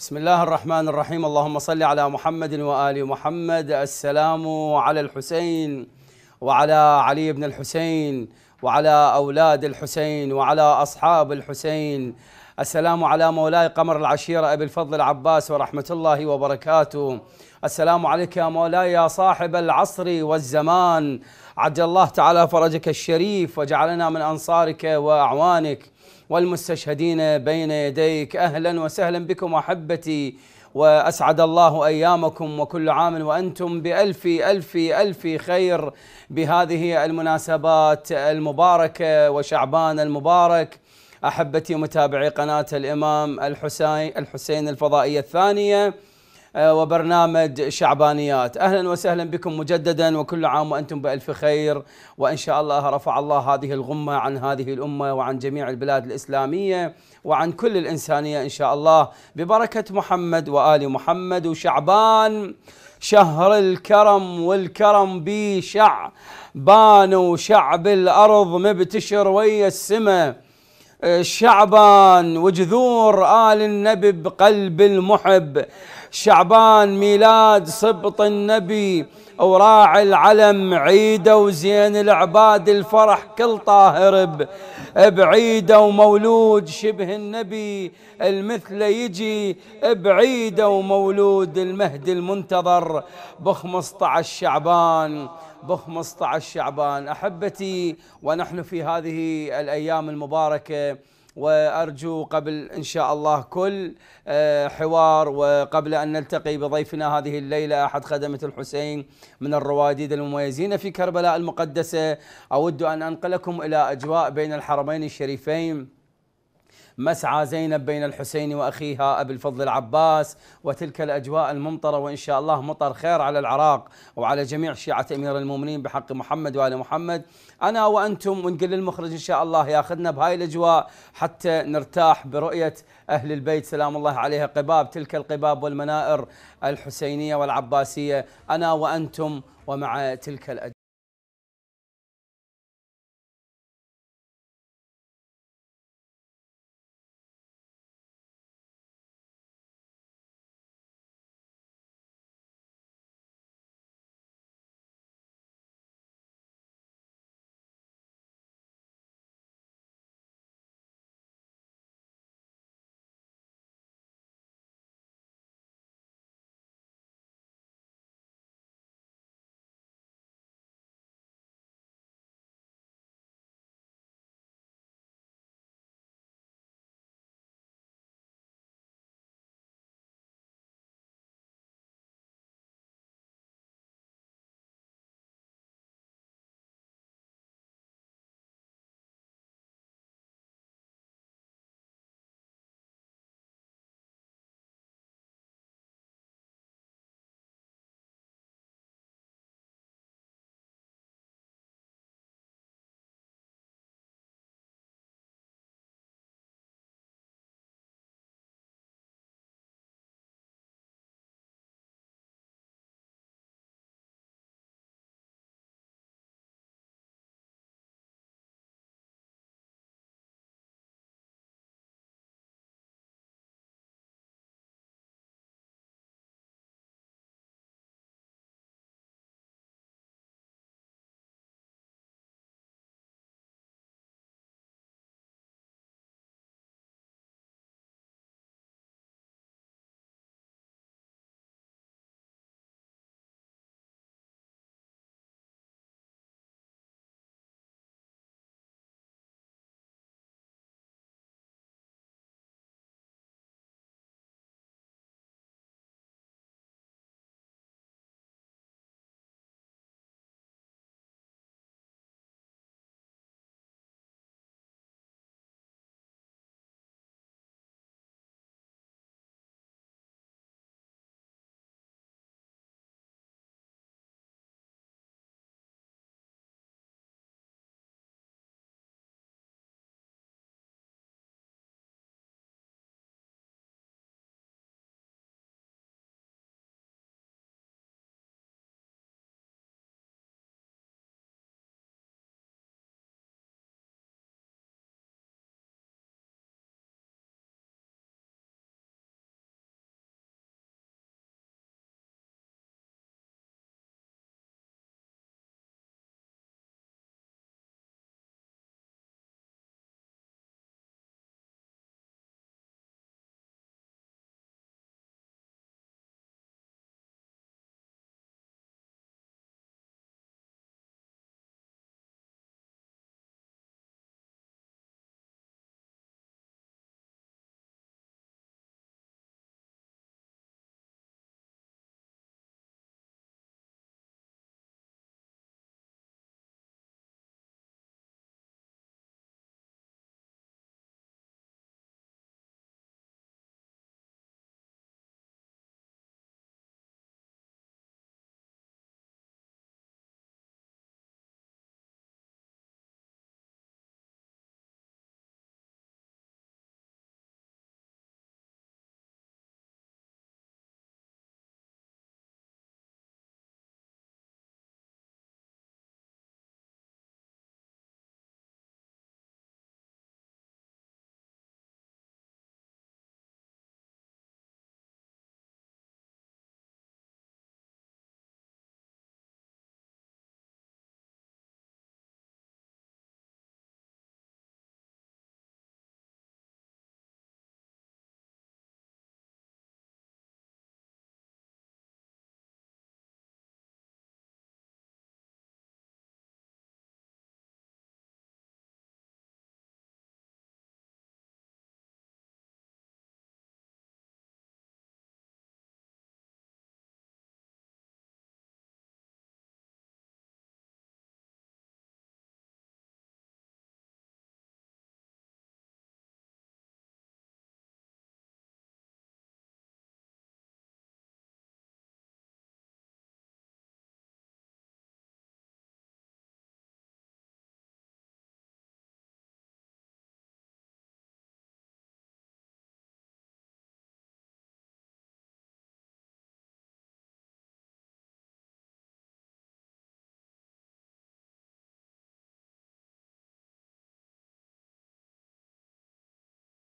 بسم الله الرحمن الرحيم اللهم صل على محمد وآل محمد السلام على الحسين وعلى علي بن الحسين وعلى أولاد الحسين وعلى أصحاب الحسين السلام على مولاي قمر العشيرة أبي الفضل العباس ورحمة الله وبركاته السلام عليك يا مولاي يا صاحب العصر والزمان عجل الله تعالى فرجك الشريف وجعلنا من أنصارك وأعوانك والمستشهدين بين يديك أهلا وسهلا بكم أحبتي وأسعد الله أيامكم وكل عام وأنتم بألف ألف ألف خير بهذه المناسبات المباركة وشعبان المبارك أحبتي متابعي قناة الإمام الحسين الحسين الفضائية الثانية آه، وبرنامج شعبانيات أهلا وسهلا بكم مجددا وكل عام وأنتم بألف خير وإن شاء الله رفع الله هذه الغمة عن هذه الأمة وعن جميع البلاد الإسلامية وعن كل الإنسانية إن شاء الله ببركة محمد وآل محمد وشعبان شهر الكرم والكرم بشعبان وشعب الأرض مبتشر ويا السماء آه، شعبان وجذور آل النبي بقلب المحب شعبان ميلاد سبط النبي وراعي العلم عيده وزين العباد الفرح كل طاهر بعيده ومولود شبه النبي المثل يجي بعيده ومولود المهدي المنتظر ب 15 شعبان ب 15 شعبان احبتي ونحن في هذه الايام المباركه وارجو قبل ان شاء الله كل آه، حوار وقبل ان نلتقي بضيفنا هذه الليله احد خدمه الحسين من الرواديد المميزين في كربلاء المقدسه اود ان انقلكم الى اجواء بين الحرمين الشريفين مسعى زينب بين الحسين واخيها ابي الفضل العباس وتلك الاجواء الممطره وان شاء الله مطر خير على العراق وعلى جميع شيعه امير المؤمنين بحق محمد وال محمد انا وانتم ونقول للمخرج ان شاء الله ياخذنا بهاي الاجواء حتى نرتاح برؤيه اهل البيت سلام الله عليها قباب تلك القباب والمنائر الحسينيه والعباسيه انا وانتم ومع تلك الاجواء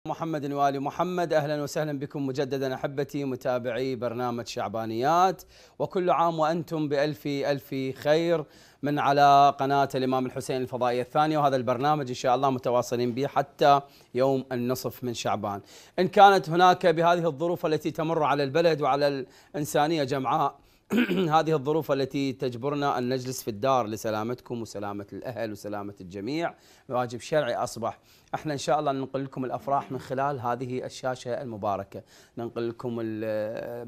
محمد وآل محمد أهلا وسهلا بكم مجددا أحبتي متابعي برنامج شعبانيات وكل عام وأنتم بألف ألف خير من على قناة الإمام الحسين الفضائية الثانية وهذا البرنامج إن شاء الله متواصلين به حتى يوم النصف من شعبان إن كانت هناك بهذه الظروف التي تمر على البلد وعلى الإنسانية جمعاء هذه الظروف التي تجبرنا أن نجلس في الدار لسلامتكم وسلامة الأهل وسلامة الجميع واجب شرعي أصبح احنا ان شاء الله ننقل لكم الافراح من خلال هذه الشاشه المباركه ننقل لكم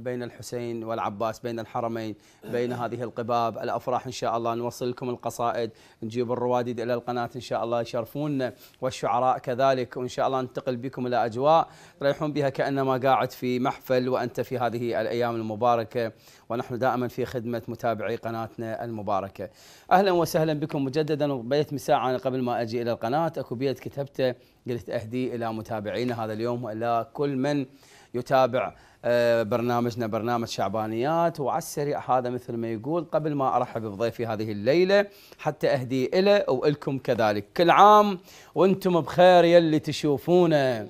بين الحسين والعباس بين الحرمين بين هذه القباب الافراح ان شاء الله نوصل لكم القصائد نجيب الرواديد الى القناه ان شاء الله يشرفونا والشعراء كذلك وان شاء الله ننتقل بكم الى اجواء تريحون بها كانما قاعد في محفل وانت في هذه الايام المباركه ونحن دائما في خدمه متابعي قناتنا المباركه اهلا وسهلا بكم مجددا وبيت مساعه قبل ما اجي الى القناه اكو بيت كتبته قلت أهدي إلى متابعينا هذا اليوم وإلى كل من يتابع آه، برنامجنا برنامج شعبانيات وعلى السريع هذا مثل ما يقول قبل ما ارحب بضيفي هذه الليله حتى اهدي له والكم كذلك كل عام وانتم بخير يلي تشوفونه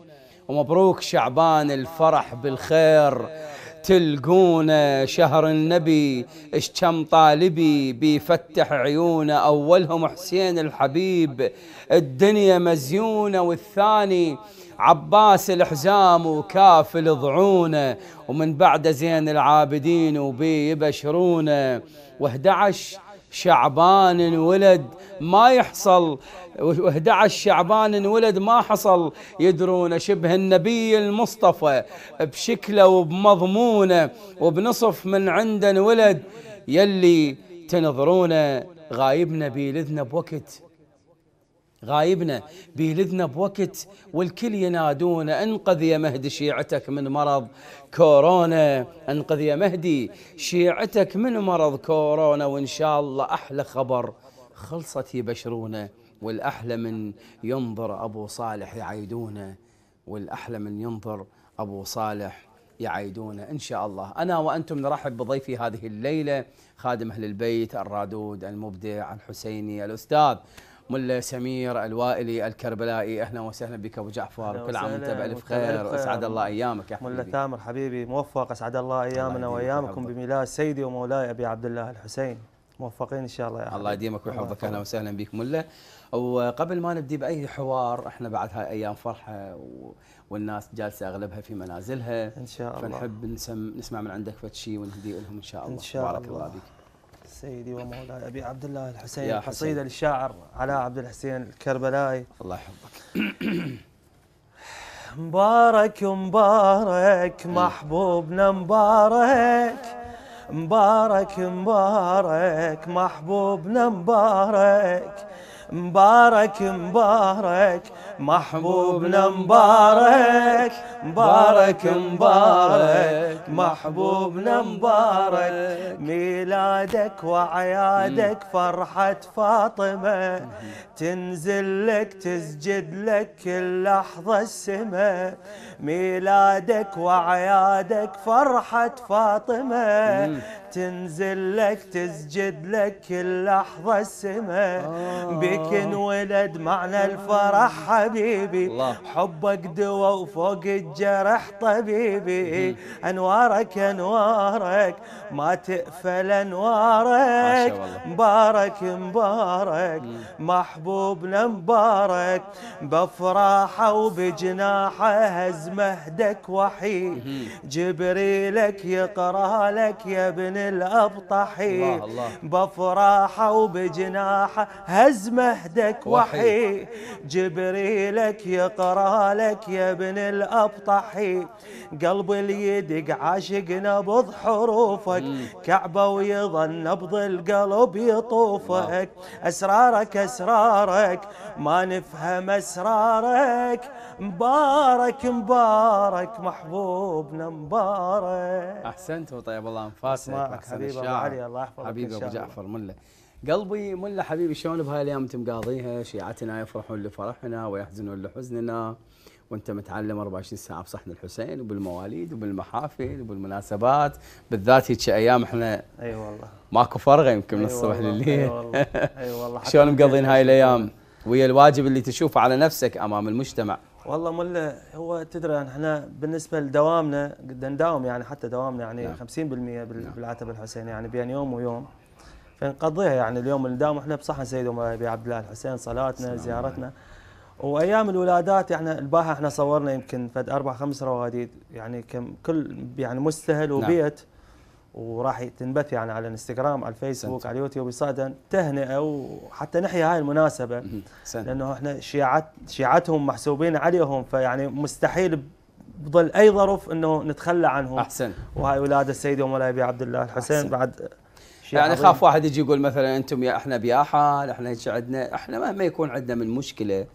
ومبروك شعبان الفرح بالخير تلقون شهر النبي اش كم طالبي بيفتح عيونه اولهم حسين الحبيب الدنيا مزيونه والثاني عباس الحزام وكافل ضعونه ومن بعد زين العابدين وبي و11 شعبان انولد ما يحصل و11 شعبان ولد ما حصل يدرون شبه النبي المصطفى بشكله وبمضمونه وبنصف من عنده انولد يلي تنظرونه غايبنا بيلذنا بوقت غايبنا بيلدنا بوقت والكل ينادون انقذ يا مهدي شيعتك من مرض كورونا انقذ يا مهدي شيعتك من مرض كورونا وان شاء الله احلى خبر خلصت يبشرونه والاحلى من ينظر ابو صالح يعيدونا والاحلى من ينظر ابو صالح يعيدونا ان شاء الله انا وانتم نرحب بضيفي هذه الليله خادم اهل البيت الرادود المبدع الحسيني الاستاذ ملا سمير الوائلي الكربلائي اهلا وسهلا بك ابو جعفر كل عام وانت بالف خير واسعد الله ايامك يا حبيبي ملا ثامر حبيبي موفق اسعد الله ايامنا وايامكم بميلاد سيدي ومولاي ابي عبد الله الحسين موفقين ان شاء الله يا حبيبي. الله يديمك ويحفظك اهلا وسهلا بك ملا وقبل ما نبدي باي حوار احنا بعد هاي ايام فرحه و... والناس جالسه اغلبها في منازلها ان شاء الله فنحب نسم... نسمع من عندك فد شيء ونهدي لهم ان شاء الله ان شاء الله بارك الله فيك سيدي ومولاي أبي عبد الله الحسين قصيدة للشاعر علاء عبد الحسين الكربلائي الله يحفظك مبارك مبارك محبوبنا مبارك مبارك مبارك محبوبنا مبارك مبارك مبارك محبوبنا مبارك مبارك مبارك محبوبنا مبارك ميلادك وعيادك فرحة فاطمة تنزل لك تسجد لك كل لحظة السماء ميلادك وعيادك فرحة فاطمة تنزل لك تسجد لك كل لحظة السماء آه. بك انولد معنى الفرح حبيبي حبك دوا وفوق الجرح طبيبي انوارك انوارك ما تقفل انوارك مبارك مبارك محبوبنا مبارك بفراحه وبجناحه هز مهدك وحيد جبريلك يقرا لك يا ابن الأبطحي بفراحه وبجناحه هز مهدك وحي جبريلك يقرا لك يا ابن الأبطحي قلب اليدق عاشق نبض حروفك كعبه ويظن نبض القلب يطوفك أسرارك أسرارك ما نفهم أسرارك مبارك مبارك محبوبنا مبارك احسنت وطيب الله انفاسك حبيبي ابو علي الله يحفظك حبيبي ابو جعفر مله قلبي مله حبيبي شلون بهاي الايام انت مقاضيها شيعتنا يفرحون لفرحنا ويحزنون لحزننا وانت متعلم 24 ساعه بصحن الحسين وبالمواليد وبالمحافل وبالمناسبات بالذات هيك ايام احنا اي أيوة والله ماكو فرغه يمكن من الصبح أيوة لليل اي والله اي والله شلون مقضين هاي الايام ويا الواجب اللي تشوفه على نفسك امام المجتمع والله ملا هو تدري يعني احنا بالنسبه لدوامنا نداوم يعني حتى دوامنا يعني نعم. 50% بالعتبه الحسين يعني بين يوم ويوم فنقضيها يعني اليوم اللي نداوم احنا بصحن سيد ابي عبد الله الحسين صلاتنا زيارتنا عليك. وايام الولادات يعني الباحه احنا صورنا يمكن فد اربع خمس رواديد يعني كم كل يعني مستهل نعم. وبيت نعم. وراح تنبث يعني على الانستغرام على الفيسبوك سنت. على اليوتيوب صادا تهنئه وحتى نحيا هاي المناسبه سنت. لانه احنا شيعت شيعتهم محسوبين عليهم فيعني مستحيل بظل اي ظرف انه نتخلى عنهم احسن وهاي ولاده السيد ابي عبد الله الحسين بعد يعني خاف واحد يجي يقول مثلا انتم يا احنا بياحه احنا هيك عندنا احنا مهما يكون عندنا من مشكله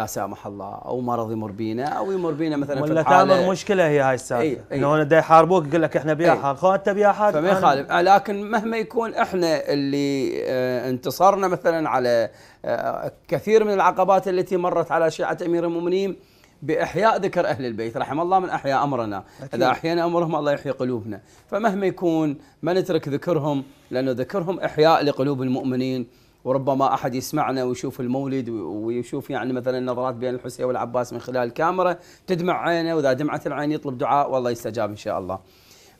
لا سامح الله او مرض يمر بينا او يمر بينا مثلا ولا الحاله مشكله هي هاي السالفه أي أي انه دا يحاربوك يقول لك احنا بيا حرب خو انت بيا حرب فما يخالف آه، لكن مهما يكون احنا اللي آه، انتصرنا مثلا على آه، كثير من العقبات التي مرت على شيعه امير المؤمنين باحياء ذكر اهل البيت رحم الله من احيا امرنا اذا احيانا امرهم الله يحيي قلوبنا فمهما يكون ما نترك ذكرهم لانه ذكرهم احياء لقلوب المؤمنين وربما احد يسمعنا ويشوف المولد ويشوف يعني مثلا النظرات بين الحسين والعباس من خلال الكاميرا تدمع عينه واذا دمعت العين يطلب دعاء والله يستجاب ان شاء الله.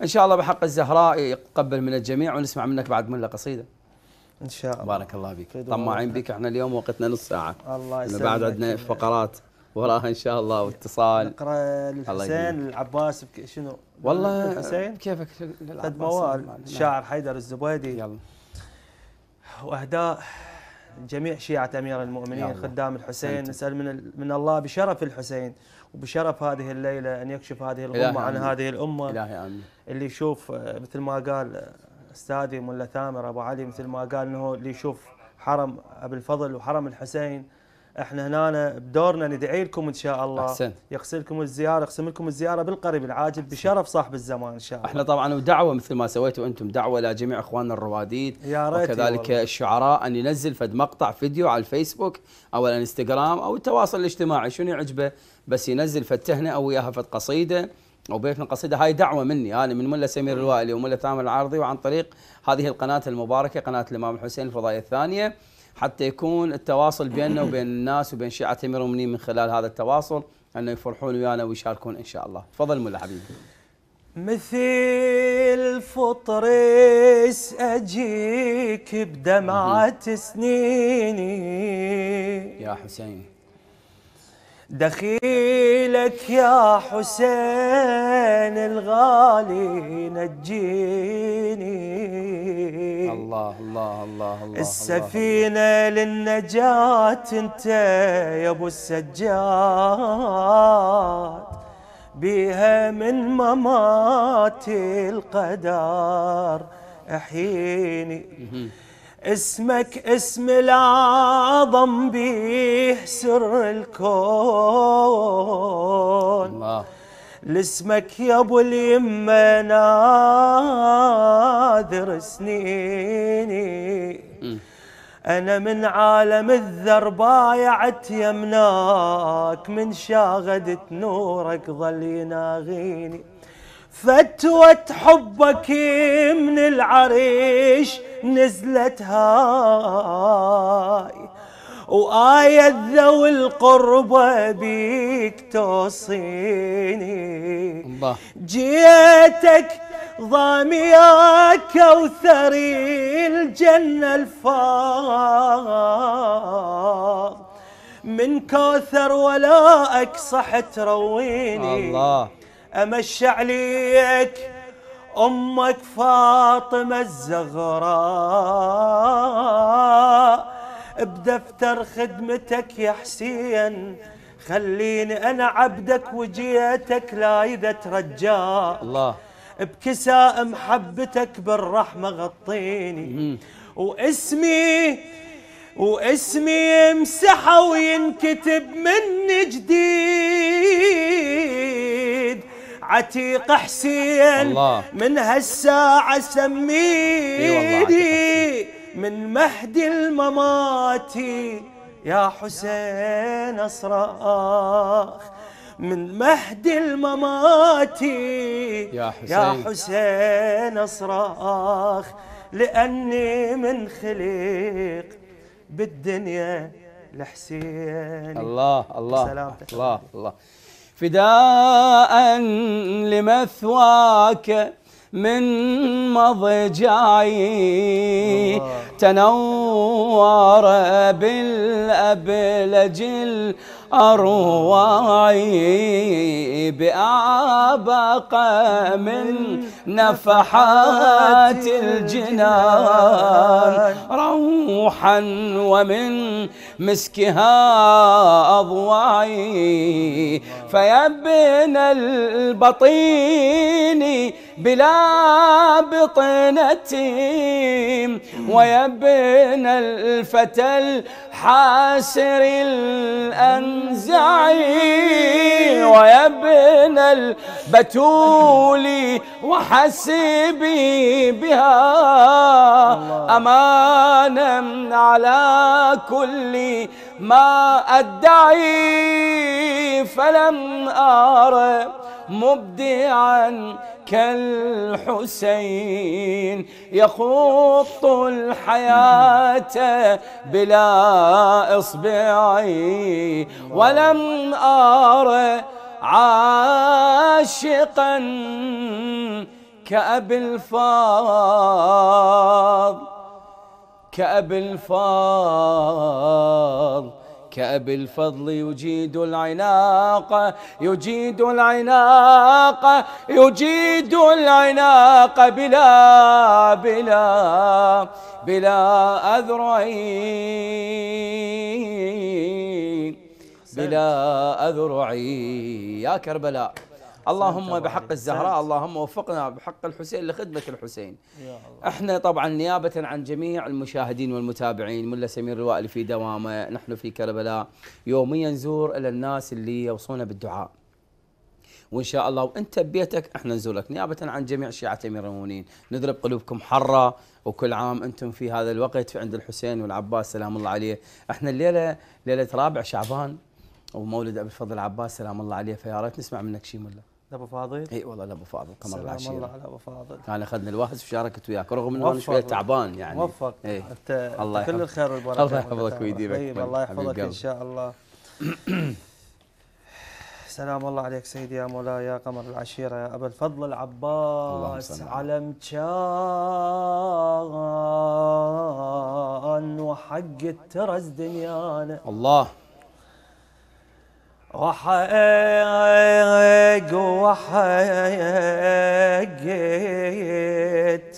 ان شاء الله بحق الزهراء يقبل من الجميع ونسمع منك بعد مله قصيده. ان شاء الله بارك الله فيك طماعين بك احنا اليوم وقتنا نص ساعه الله يسلمك بعد عندنا فقرات وراها ان شاء الله واتصال نقرا للحسين للعباس شنو والله كيفك للعباس موال نعم. شاعر حيدر الزبيدي يلا واهداء جميع شيعة أمير المؤمنين خدام الحسين نسأل من, من الله بشرف الحسين وبشرف هذه الليلة أن يكشف هذه الأمة عن هذه الأمة إلهي آمين اللي يشوف آه، مثل ما قال آه، أستاذي ملا ثامر أبو علي مثل ما قال أنه اللي يشوف حرم ابو الفضل وحرم الحسين احنا هنا بدورنا ندعي لكم ان شاء الله احسنت يقسم لكم الزياره يقسم لكم الزياره بالقريب العاجل بشرف صاحب الزمان ان شاء الله احنا طبعا ودعوه مثل ما سويتوا انتم دعوه لجميع اخواننا الرواديد يا ريت وكذلك والله. الشعراء ان ينزل فد مقطع فيديو على الفيسبوك او على الانستغرام او التواصل الاجتماعي شنو يعجبه بس ينزل فد تهنئه وياها فد قصيده او بيت من قصيده هاي دعوه مني انا يعني من ملا سمير الوائلي وملا تامر العارضي وعن طريق هذه القناه المباركه قناه الامام الحسين الفضائيه الثانيه حتى يكون التواصل بيننا وبين الناس وبين شيعة امير المؤمنين من خلال هذا التواصل انه يفرحون ويانا ويشاركون ان شاء الله فضل ملا حبيبي مثل فطرس اجيك بدمعة سنيني يا حسين دخيلك يا حسين الغالي نجيني الله الله الله الله السفينة للنجاة انت يا ابو السجاد بها من ممات القدر احييني اسمك اسم الأعظم به سر الكون الله لاسمك يا ابو اليمة ناذر سنيني انا من عالم الذر بايعت يمناك من شاغدت نورك ظل يناغيني فتوة حبك من العريش نزلت هاي وآية ذوي القربة بيك توصيني الله جيتك ضامية كوثري الجنة الفاض من كوثر ولائك صح ترويني الله امشي عليك امك فاطمه الزغراء بدفتر خدمتك يا حسين خليني انا عبدك وجيتك لايذة رجاء الله بكساء محبتك بالرحمه غطيني واسمي واسمي يمسح وينكتب من جديد عتيق حسين الله. من هالساعة سميني من مهد المماتي يا حسين أصرخ من مهد المماتي يا حسين, حسين أصرخ لأني من خليق بالدنيا لحسين الله الله الله الله, الله فداء لمثواك من مضجعي تنور بالأبلج أروعي بأعبق من نفحات الجنان روحا ومن مسكها أضواعي فيا البطين بلا بطنتي ويا ابن الفتى الحاسر الأنزعي ويا ابن البتول وحسبي بها أمانا على كل ما أدعي فلم أر مبدعا كالحسين يخط الحياة بلا إصبعي ولم أر عاشقا كأبي الفاضل كأبي الفضل كأبي الفضل يجيد العناق يجيد العناق يجيد العناق بلا بلا بلا أذرعين بلا أذرعين يا كربلاء اللهم بحق الزهراء اللهم وفقنا بحق الحسين لخدمة الحسين يا الله. احنا طبعا نيابة عن جميع المشاهدين والمتابعين ملا سمير الوائل في دوامه نحن في كربلاء يوميا نزور الى الناس اللي يوصونا بالدعاء وان شاء الله وانت ببيتك احنا نزورك نيابه عن جميع شيعه امير المؤمنين نضرب قلوبكم حره وكل عام انتم في هذا الوقت عند الحسين والعباس سلام الله عليه احنا الليله ليله رابع شعبان ومولد ابي الفضل العباس سلام الله عليه فيا ريت نسمع منك شيء ملا لابو فاضل اي والله لابو فاضل قمر العشيره سلام الله على ابو فاضل انا اخذنا الوهس وشاركت وياك رغم انه انا شويه تعبان يعني موفق إيه؟ انت الله كل الخير والبركه الله يحفظك ويديمك طيب، الله يحفظك ان شاء الله سلام الله عليك سيدي يا مولاي يا قمر العشيرة يا أبا الفضل العباس على مشان وحق الترز دنيانا الله وحق وحق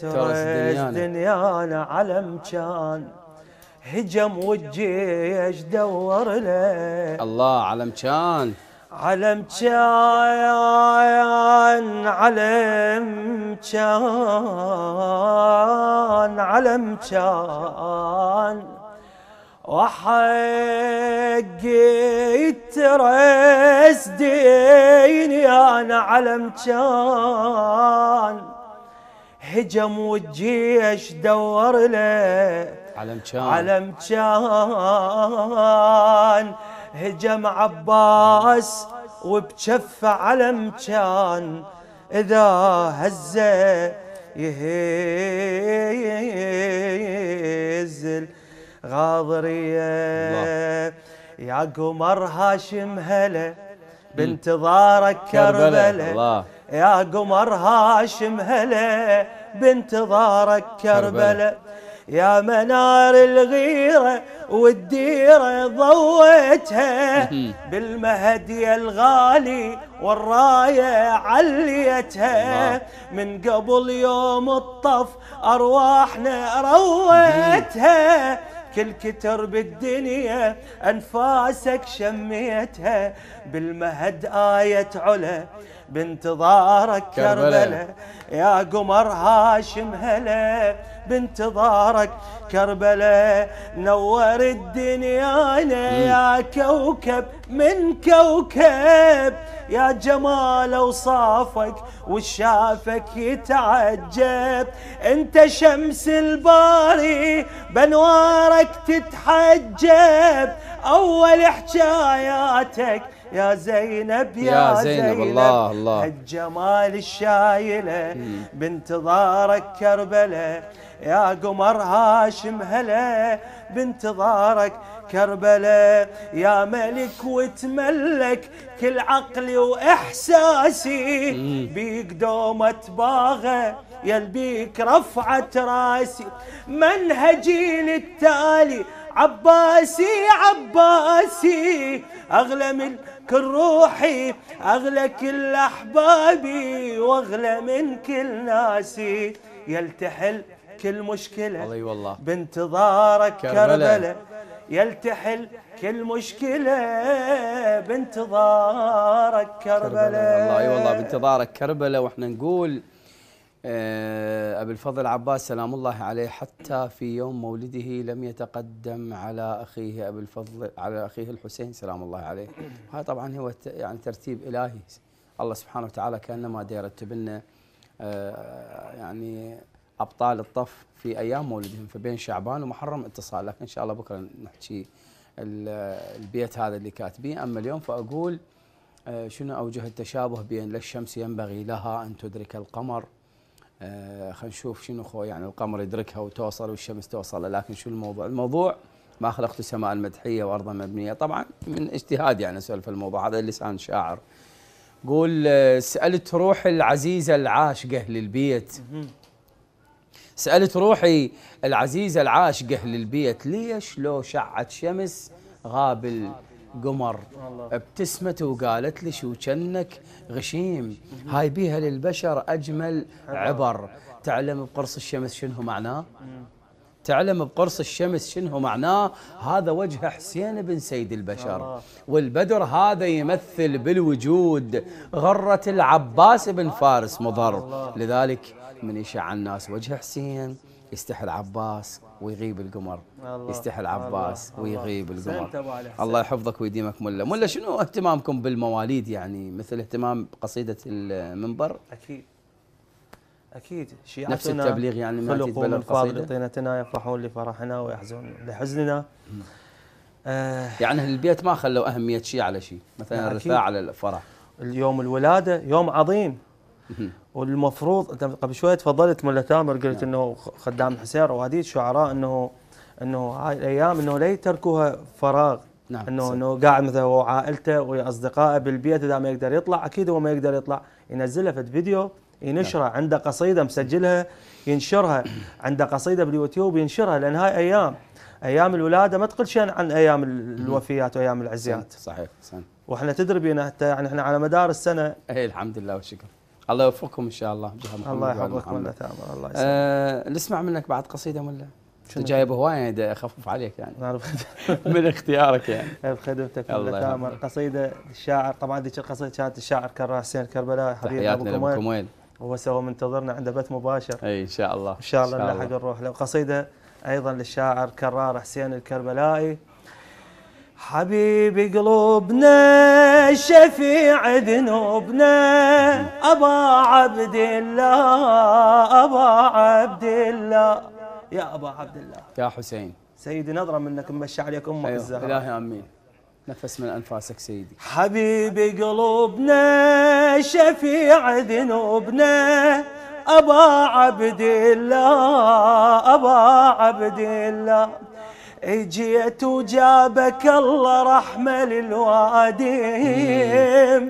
ترس دنيانا علم كان هجم والجيش دور له الله علم كان علم كان علم كان علم كان وحق يترس ديني انا علم كان هجم والجيش دور له علم كان علم كان هجم عباس وبشفه علم كان اذا هزه يهزل غاضرية يا قمر هاشم هلا بانتظارك كربلة يا قمر هاشم هلا بانتظارك كربلة يا منار الغيرة والديرة ضويتها بالمهد يا الغالي والراية عليتها من قبل يوم الطف أرواحنا روتها كل كتر بالدنيا أنفاسك شميتها بالمهد آية علا بانتظارك كربلة يا قمر هاشم هلا بانتظارك كربلة نور الدنيا يا كوكب من كوكب يا جمال اوصافك والشافك يتعجب انت شمس الباري بنوارك تتحجب اول حجاياتك يا زينب يا, يا زينب, زينب الله الله هالجمال الشايلة بانتظارك كربلة يا قمر هاشم هلا بانتظارك كربلة يا ملك وتملك كل عقلي وإحساسي بيك دوم باغة يلبيك رفعت راسي منهجي للتالي عباسي عباسي أغلى من كل روحي أغلى كل أحبابي وأغلى من كل ناسي يلتحل كل مشكلة والله بانتظارك كربلة يلتحل كل مشكلة بانتظارك كربلة, كربلة. الله اي والله بانتظارك كربلة واحنا نقول آه، أبي الفضل عباس سلام الله عليه حتى في يوم مولده لم يتقدم على أخيه أبي الفضل على أخيه الحسين سلام الله عليه هذا طبعا هو يعني ترتيب إلهي الله سبحانه وتعالى كأنما يرتب لنا آه، يعني أبطال الطف في أيام مولدهم فبين شعبان ومحرم اتصال لكن إن شاء الله بكرة نحكي البيت هذا اللي كاتبين أما اليوم فأقول آه، شنو أوجه التشابه بين للشمس ينبغي لها أن تدرك القمر آه، خلينا نشوف شنو خو يعني القمر يدركها وتوصل والشمس توصل لكن شو الموضوع الموضوع ما خلقت السماء المدحية وأرضا مبنية طبعا من اجتهاد يعني اسولف في الموضوع هذا لسان شاعر قول آه، سألت روحي العزيزة العاشقة للبيت سألت روحي العزيزة العاشقة للبيت ليش لو شعت شمس غاب قمر ابتسمت وقالت لي شو كنك غشيم هاي بيها للبشر أجمل عبر تعلم بقرص الشمس شنو معناه تعلم بقرص الشمس شنو معناه هذا وجه حسين بن سيد البشر والبدر هذا يمثل بالوجود غرة العباس بن فارس مضر لذلك من يشع الناس وجه حسين يستحي العباس ويغيب القمر يستحي العباس ويغيب القمر الله يحفظك ويديمك ملا ملا شنو اهتمامكم بالمواليد يعني مثل اهتمام بقصيده المنبر اكيد اكيد شيعتنا نفس التبليغ يعني ما تتبلغ القصيده طينتنا يفرحون لفرحنا ويحزنون لحزننا آه يعني اهل البيت ما خلوا اهميه شيء على شيء مثلا الرثاء على الفرح اليوم الولاده يوم عظيم والمفروض انت قبل شوي تفضلت ملا تامر قلت نعم. انه خدام حسير وهذه الشعراء انه انه هاي الايام انه لا يتركوها فراغ نعم انه انه قاعد مثلا هو عائلته ويا اصدقائه بالبيت اذا ما يقدر يطلع اكيد هو ما يقدر يطلع ينزلها في فيديو ينشرها نعم. عنده قصيده مسجلها ينشرها عنده قصيده باليوتيوب ينشرها لان هاي ايام ايام الولاده ما تقل شيء عن ايام الوفيات وايام العزيات صحيح صحيح واحنا تدري بينا حتى يعني احنا على مدار السنه اي الحمد لله والشكر الله يوفقكم ان شاء الله جهه الله يحفظك ولا تامر الله آه، يسلمك آه نسمع منك بعد قصيده ولا؟ شنو جايب هوايه يعني اخفف عليك يعني من اختيارك يعني بخدمتك الله تامر قصيده الشاعر طبعا ذيك القصيده كانت الشاعر كرار حسين كربلاء حبيبنا ابو كمويل هو سوى منتظرنا عنده بث مباشر اي ان شاء الله ان شاء الله نلحق نروح له قصيده ايضا للشاعر كرار حسين الكربلائي حبيب قلوبنا شفيع ذنوبنا أبا عبد الله أبا عبد الله يا أبا عبد الله يا حسين سيدي نظرة منك ممشى عليك أمك أيوه الزهراء إلهي آمين نفس من أنفاسك سيدي حبيب قلوبنا شفيع ذنوبنا أبا عبد الله أبا عبد الله اجيت وجابك الله رحمة للواديم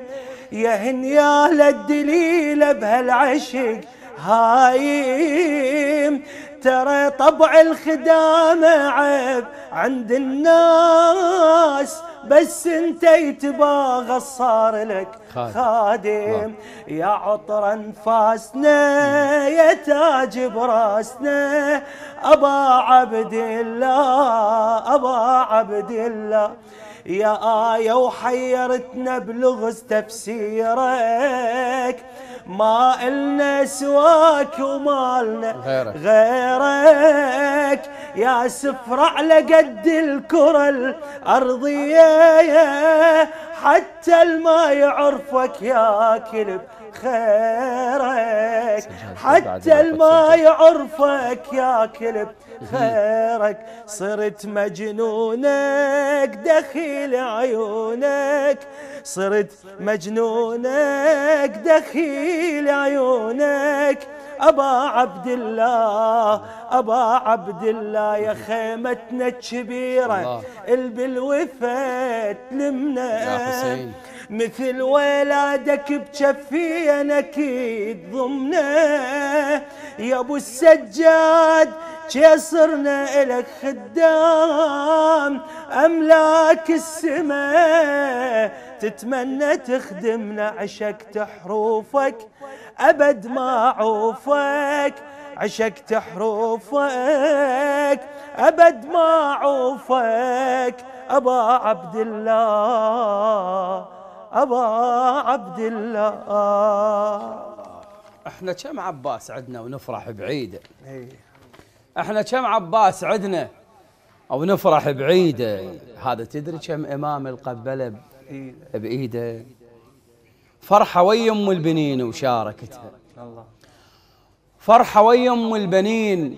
يا يا للدليلة بهالعشق هايم ترى طبع الخدامة عيب عند الناس بس انت يتباغى صار لك خادم يا عطر انفاسنا يا تاج براسنا ابا عبد الله ابا عبد الله يا آية وحيرتنا بلغز تفسيرك ما إلنا سواك ومالنا غيرك, غيرك يا سفر على قد الكرة الأرضية حتى الما يعرفك يا كلب خيرك حتى الما يعرفك يا كلب خيرك صرت مجنونك دخيل عيونك صرت مجنونك دخيل عيونك أبا عبد الله أبا عبد الله يا خيمتنا الكبيرة البلوفة تلمنا مثل ولادك بجفي انا اكيد ضمنه يا ابو السجاد صرنا الك خدام املاك السماء تتمنى تخدمنا عشقت حروفك ابد ما عوفك عشقت حروفك ابد ما عوفك ابا عبد الله أبا عبد الله احنا كم عباس عندنا ونفرح بعيده إيه. احنا كم عباس عندنا او نفرح بعيده هذا تدري كم امام القبله إيه. بايده فرحه ويا ام البنين وشاركتها فرحه ويا ام البنين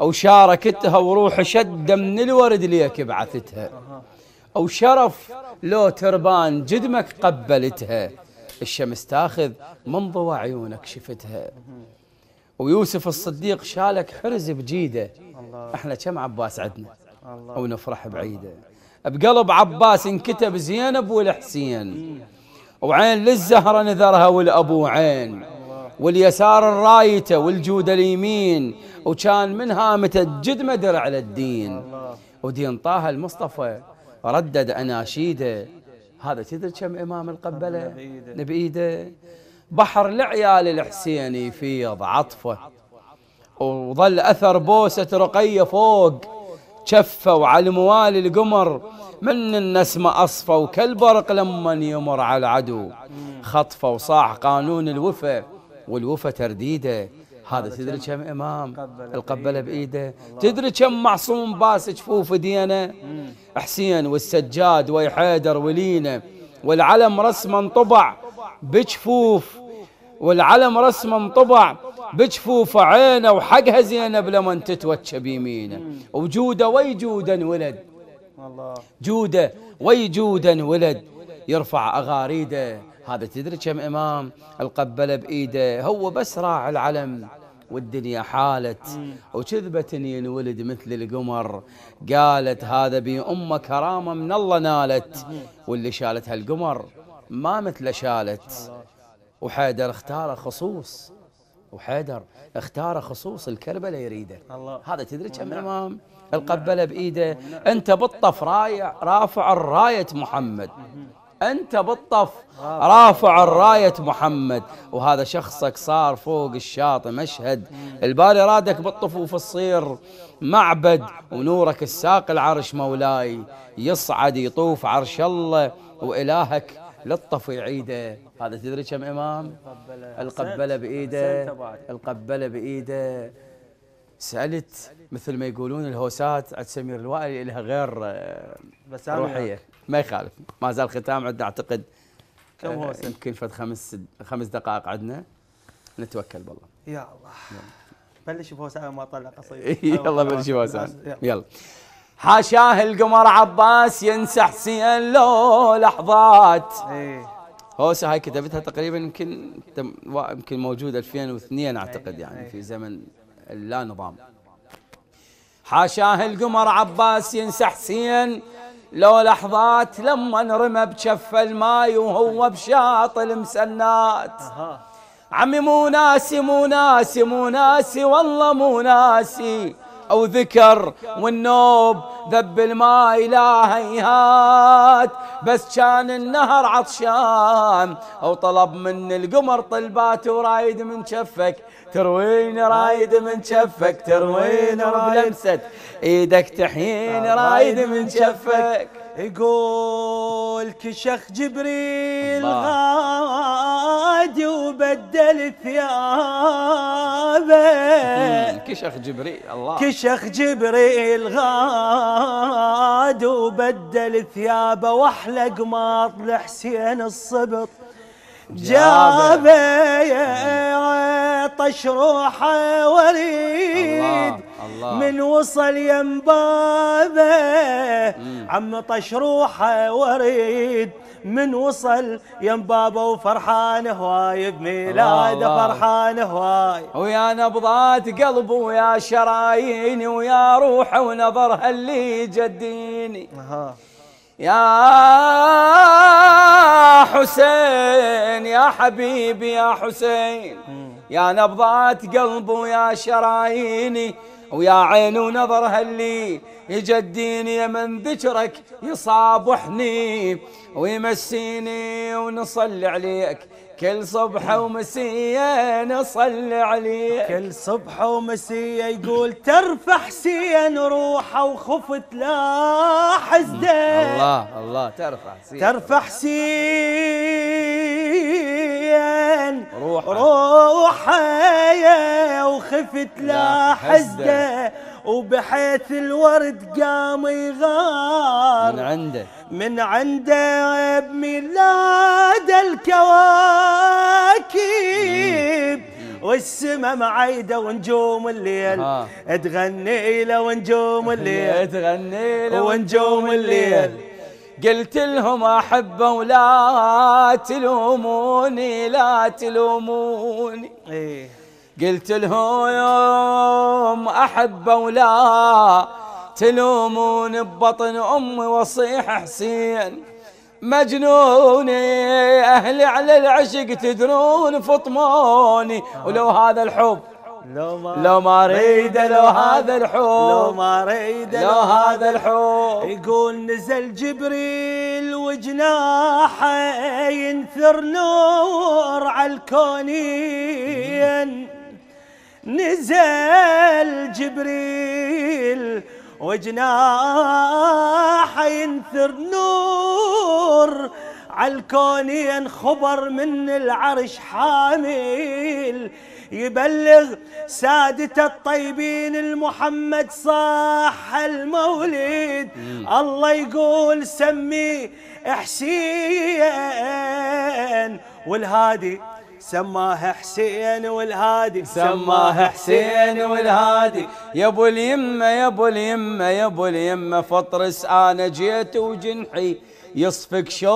وشاركتها وروح شده من الورد ليك بعثتها أو شرف لو تربان جدمك قبلتها الشمس تاخذ من ضوى عيونك شفتها ويوسف الصديق شالك حرز بجيده احنا كم عباس عندنا او نفرح بعيده بقلب عباس انكتب زينب والحسين وعين للزهره نذرها والابو عين واليسار الرايته والجود اليمين وكان من هامته الجدمه درع للدين ودين طه المصطفى ردد أناشيده هذا تدري كم إمام القبلة بإيده بحر لعيال الحسين يفيض عطفه وظل أثر بوسة رقية فوق شفه وعلى الموالي القمر من النسمة أصفى وكالبرق لما يمر على العدو خطفه وصاح قانون الوفا والوفا ترديده هذا تدري كم امام القبله بايده تدري كم معصوم باس جفوف دينا حسين والسجاد ويحيدر ولينا والعلم رسما طبع بجفوف والعلم رسما طبع بجفوف عينه وحقها زينب لمن تتوجه بيمينه وجوده ويجودا ولد جوده ويجودا ولد يرفع اغاريده هذا تدري كم إمام القبلة بإيده هو بس راعي العلم والدنيا حالت وكذبة ينولد مثل القمر قالت هذا بي أمة كرامة من الله نالت واللي شالت هالقمر ما مثله شالت وحيدر اختار خصوص وحيدر اختار خصوص الكربلة يريده هذا تدري كم إمام القبلة بإيده أنت بالطف رايع رافع الراية محمد أنت بالطف رافع الراية محمد وهذا شخصك صار فوق الشاطئ مشهد البالي رادك بالطفوف الصير معبد ونورك الساق العرش مولاي يصعد يطوف عرش الله وإلهك لطف يعيده هذا تدري كم إمام القبلة بإيده القبلة بإيده سألت مثل ما يقولون الهوسات عند سمير الوائل لها غير روحية ما يخالف ما زال ختام عندنا اعتقد كم هو آه، يمكن فد خمس خمس دقائق عندنا نتوكل بالله يا الله بلش بوسام ما طلع قصيده يلا بلش بوسام يلا حاشاه القمر عباس ينسى حسين لو لحظات إيه. هوسه هاي كتبتها تقريبا يمكن يمكن موجود 2002 اعتقد يعني في إيه. زمن اللا نظام حاشاه القمر عباس ينسى حسين لو لحظات لما نرمى بشف الماي وهو بشاط المسنات عمي مو ناسي مو ناسي مو ناسي والله مو ناسي او ذكر والنوب ذب الماي لا هيهات بس كان النهر عطشان او طلب من القمر طلبات ورايد من شفك تروين رايد من شفك تروين بلمسة ايدك تحين آه، رايد من شفك يقول كشخ جبريل غادي وبدل ثيابه أمم، كشخ جبريل الله كشخ جبريل غادي وبدل ثيابه واحلى قماط لحسين الصبط جابه مشروحة روحه وريد الله الله من وصل ينبابة بابه عم طشروحة روحه وريد من وصل ينبابة بابه وفرحان هواي بميلاده فرحان هواي ويا نبضات قلب ويا شراييني ويا روح ونظرها اللي جديني يا حسين يا حبيبي يا حسين يا نبضات قلبه ويا شراييني ويا عين ونظرها اللي يجديني من ذكرك يصابحني ويمسيني ونصلي عليك كل صبح ومسية نصلي عليه كل صبح ومسية يقول ترفع حسين روحه وخفت لا حزده الله الله ترفع حسين ترفع حسين روحه روحه وخفت لا حزده وبحيث الورد قام يغار من عنده من عنده بميلاد الكواكب والسما معيدة ونجوم الليل آه. تغني له ونجوم الليل تغني له ونجوم الليل قلت لهم احبه ولا تلوموني لا تلوموني إيه. قلت لهم أحبه ولا تلومون ببطن أمي وصيح حسين مجنوني أهلي على العشق تدرون فطموني ولو هذا الحب لو ما لو ما ريد لو هذا الحب لو ما ريد لو هذا الحب يقول نزل جبريل وجناحه ينثر نور على الكونين نزل جبريل وجناح ينثر نور الكون ينخبر من العرش حامل يبلغ سادة الطيبين المحمد صاح المولد الله يقول سمي حسين والهادي سماه حسين والهادي سماه حسين والهادي يا ابو اليمه يا ابو اليمه يا ابو اليمه فطرس انا جيت وجنحي يصفك شوق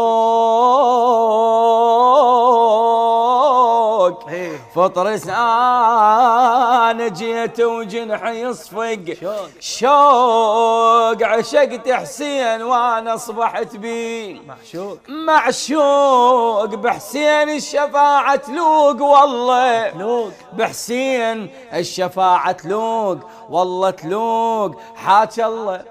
فوق إيه. فطرس انا جيت وجنحي يصفق شوق عشقت حسين وانا اصبحت بي معشوق معشوق بحسين الشفاعة تلوق والله تلوق بحسين الشفاعة تلوق والله تلوق حاج الله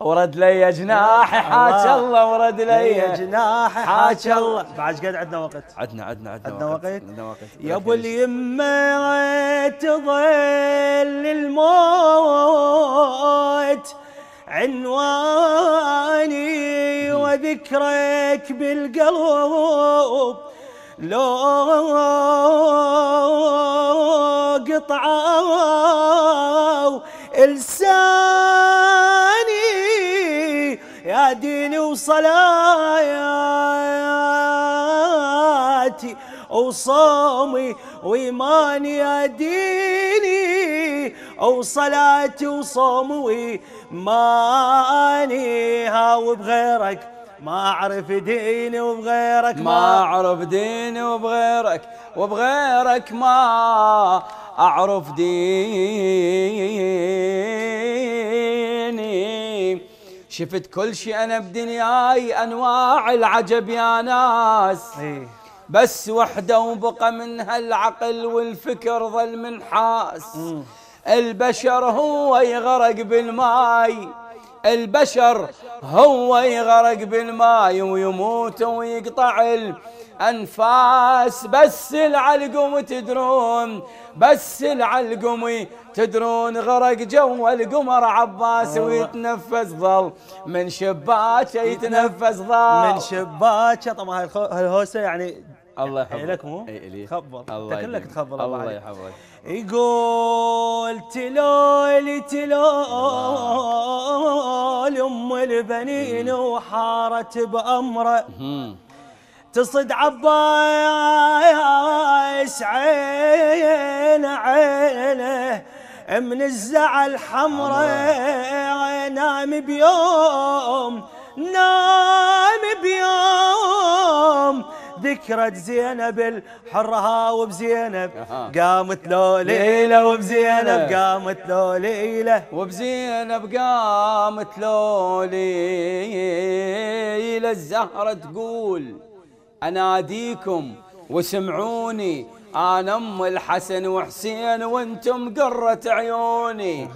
ورد لي جناحي حاج الله ورد لي جناحي حاج الله بعد قد عندنا وقت عندنا عندنا عندنا وقت عندنا وقت يا ابو اليمه تظل الموت عنواني وذكرك بالقلب لو قطعوا لساني يا ديني وصلاتي وصومي وإيماني يا ديني وصلاتي وصومي ماني هاو بغيرك ما اعرف ديني وبغيرك ما, اعرف ديني وبغيرك وبغيرك ما اعرف ديني شفت كل شيء انا بدنياي انواع العجب يا ناس بس وحده وبقى منها العقل والفكر ظل منحاس البشر هو يغرق بالماي البشر هو يغرق بالماي ويموت ويقطع الأنفاس بس العلقم تدرون بس العلقم تدرون غرق جوا القمر عباس أيوة. ويتنفس ظل من شباكه يتنفس ظل من شباكه طبعا هالهوسه يعني الله يحفظك لي خبر الله كلك تخبر الله, الله يحفظك يقول تلول تلول ام البنين وحارت بامره تصد عباس عين عينه من الزعل حمره نام بيوم نام بيوم ذكرت زينب الحرها وبزينب قامت له ليلة وبزينب قامت له ليلة وبزينب قامت له ليلة الزهرة تقول أناديكم وسمعوني انا ام الحسن وحسين وانتم قرة عيوني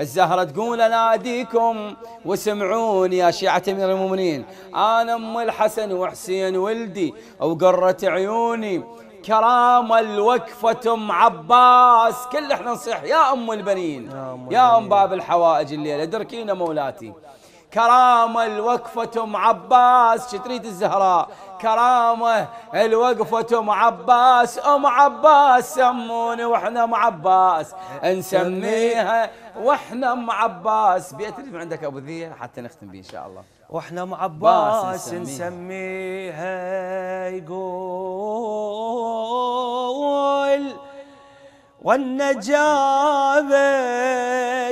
الزهرة تقول اناديكم واسمعوني يا شيعة امير المؤمنين انا ام الحسن وحسين ولدي وقرة عيوني كرامة الوقفة ام عباس كل احنا نصيح يا ام البنين يا ام, يا أم باب الحوائج الليلة دركينا مولاتي كرامة الوقفة ام عباس شتريد الزهراء كرامة الوقفة ام عباس ام عباس سموني واحنا معباس عباس نسميها واحنا معباس عباس من عندك ابو ذي حتى نختم به ان شاء الله واحنا معباس عباس نسميها يقول والنجابة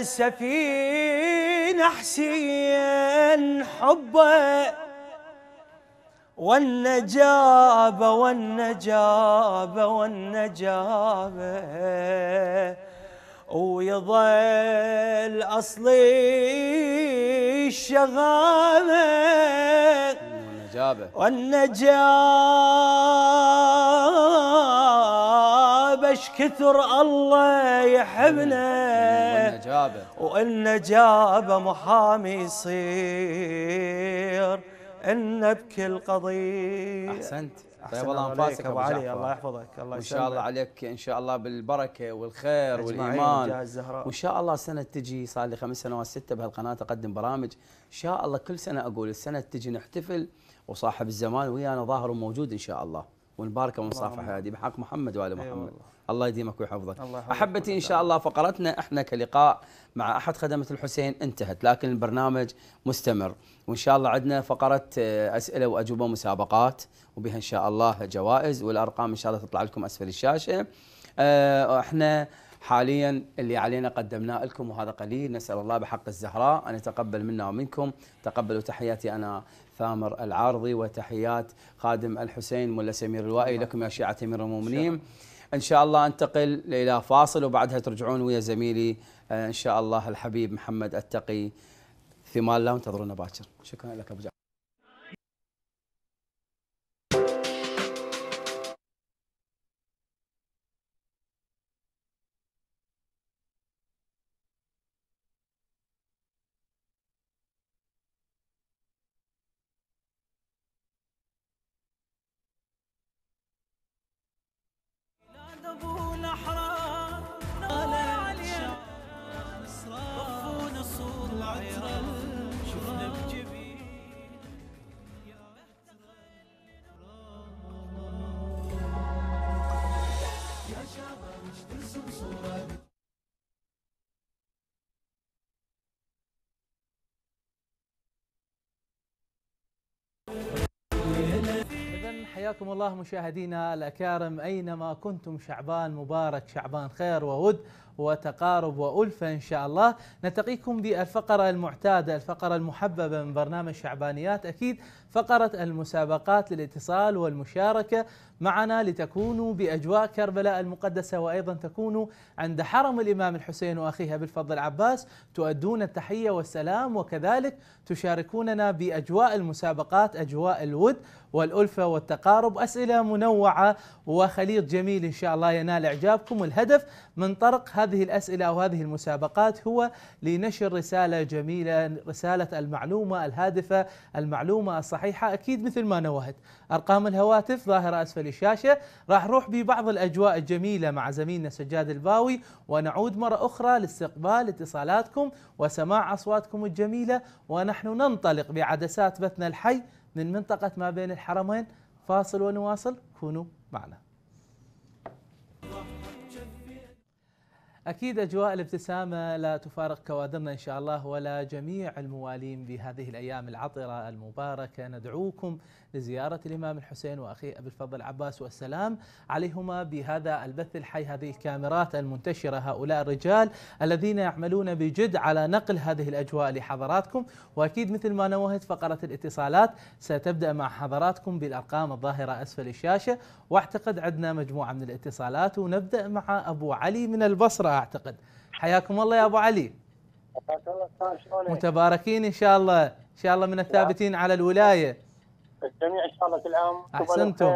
سفينة حسين حبه والنجابة والنجابة والنجابة ويظل أصلي الشغامة إجابة والنجاب اش كثر الله يحبنا والنجابة والنجابة محامي يصير إن بكل قضية أحسنت طيب الله انفاسك ابو علي جعفر. الله يحفظك الله ان شاء الله عليك ان شاء الله بالبركه والخير والايمان وان شاء الله السنه تجي صار لي خمس سنوات سته بهالقناه اقدم برامج ان شاء الله كل سنه اقول السنه تجي نحتفل وصاحب الزمان ويانا ظاهر وموجود ان شاء الله والبركه والمصافحه هذه بحق محمد وال أيوة محمد أيوة الله يديمك ويحفظك الله احبتي ان شاء الله فقرتنا احنا كلقاء مع احد خدمه الحسين انتهت لكن البرنامج مستمر وان شاء الله عندنا فقره آه، اسئله واجوبه مسابقات وبها ان شاء الله جوائز والارقام ان شاء الله تطلع لكم اسفل الشاشه آه، احنا حاليا اللي علينا قدمناه لكم وهذا قليل نسال الله بحق الزهراء ان يتقبل منا ومنكم تقبلوا تحياتي انا ثامر العارضي وتحيات خادم الحسين ملا سمير الوائي لكم يا شيعة أمير المؤمنين إن شاء الله أنتقل إلى فاصل وبعدها ترجعون ويا زميلي آه، إن شاء الله الحبيب محمد التقي ثمان لا وانتظرونا باكر شكرا لك أبو جعفر حياكم الله مشاهدينا الأكارم أينما كنتم شعبان مبارك شعبان خير وود وتقارب وألفة إن شاء الله نتقيكم بالفقرة المعتادة الفقرة المحببة من برنامج شعبانيات أكيد فقرة المسابقات للاتصال والمشاركة معنا لتكونوا بأجواء كربلاء المقدسة وأيضا تكونوا عند حرم الإمام الحسين وأخيه بالفضل العباس تؤدون التحية والسلام وكذلك تشاركوننا بأجواء المسابقات أجواء الود والألفة والتقارب أسئلة منوعة وخليط جميل إن شاء الله ينال إعجابكم الهدف من طرق هذه الأسئلة أو هذه المسابقات هو لنشر رسالة جميلة رسالة المعلومة الهادفة المعلومة الصحيحة أكيد مثل ما نوهت أرقام الهواتف ظاهرة أسفل الشاشة راح نروح ببعض الأجواء الجميلة مع زميلنا سجاد الباوي ونعود مرة أخرى لاستقبال اتصالاتكم وسماع أصواتكم الجميلة ونحن ننطلق بعدسات بثنا الحي من منطقة ما بين الحرمين فاصل ونواصل كونوا معنا أكيد أجواء الابتسامة لا تفارق كوادرنا إن شاء الله ولا جميع الموالين بهذه الأيام العطرة المباركة ندعوكم لزيارة الإمام الحسين وأخيه أبي الفضل عباس والسلام عليهما بهذا البث الحي هذه الكاميرات المنتشرة هؤلاء الرجال الذين يعملون بجد على نقل هذه الأجواء لحضراتكم وأكيد مثل ما نوهت فقرة الاتصالات ستبدأ مع حضراتكم بالأرقام الظاهرة أسفل الشاشة واعتقد عندنا مجموعة من الاتصالات ونبدأ مع أبو علي من البصرة يشوفها اعتقد حياكم الله يا ابو علي متباركين ان شاء الله ان شاء الله من الثابتين على الولايه الجميع ان شاء الله كل عام احسنتم